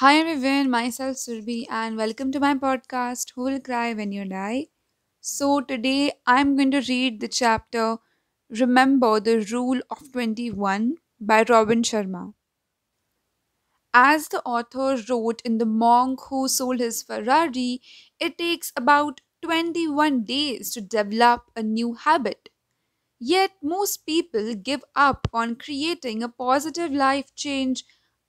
Hi everyone, myself Surbi and welcome to my podcast Who Will Cry When You Die. So today I'm going to read the chapter Remember the Rule of 21 by Robin Sharma. As the author wrote in The Monk Who Sold His Ferrari, it takes about 21 days to develop a new habit. Yet most people give up on creating a positive life change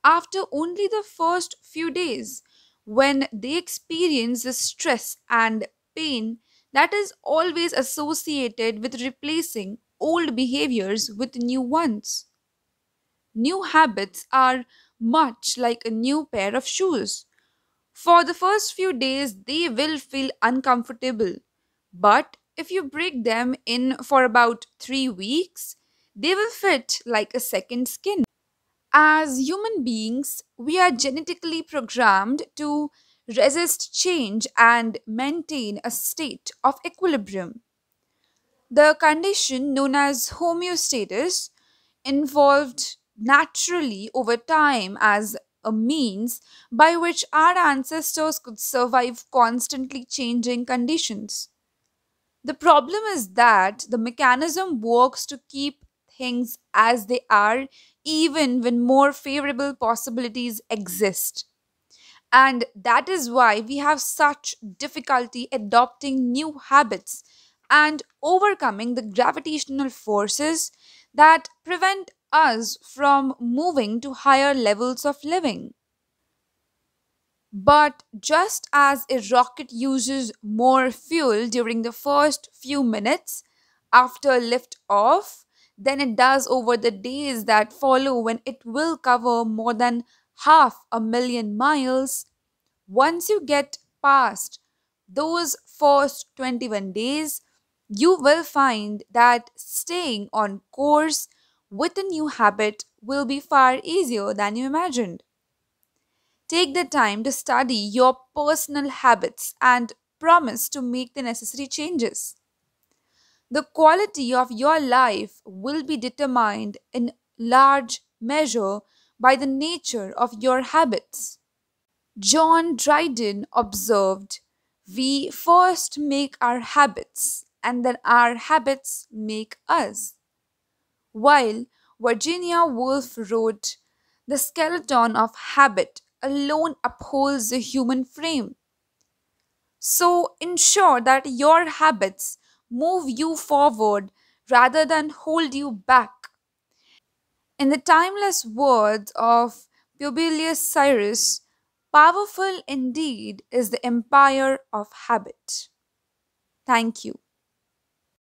after only the first few days when they experience the stress and pain that is always associated with replacing old behaviors with new ones. New habits are much like a new pair of shoes. For the first few days, they will feel uncomfortable. But if you break them in for about three weeks, they will fit like a second skin. As human beings, we are genetically programmed to resist change and maintain a state of equilibrium. The condition known as homeostasis evolved naturally over time as a means by which our ancestors could survive constantly changing conditions. The problem is that the mechanism works to keep things as they are, even when more favorable possibilities exist. And that is why we have such difficulty adopting new habits and overcoming the gravitational forces that prevent us from moving to higher levels of living. But just as a rocket uses more fuel during the first few minutes after liftoff, than it does over the days that follow when it will cover more than half a million miles, once you get past those first 21 days, you will find that staying on course with a new habit will be far easier than you imagined. Take the time to study your personal habits and promise to make the necessary changes the quality of your life will be determined in large measure by the nature of your habits. John Dryden observed, We first make our habits, and then our habits make us. While Virginia Woolf wrote, The skeleton of habit alone upholds the human frame. So ensure that your habits move you forward rather than hold you back. In the timeless words of Publius Cyrus, powerful indeed is the empire of habit. Thank you.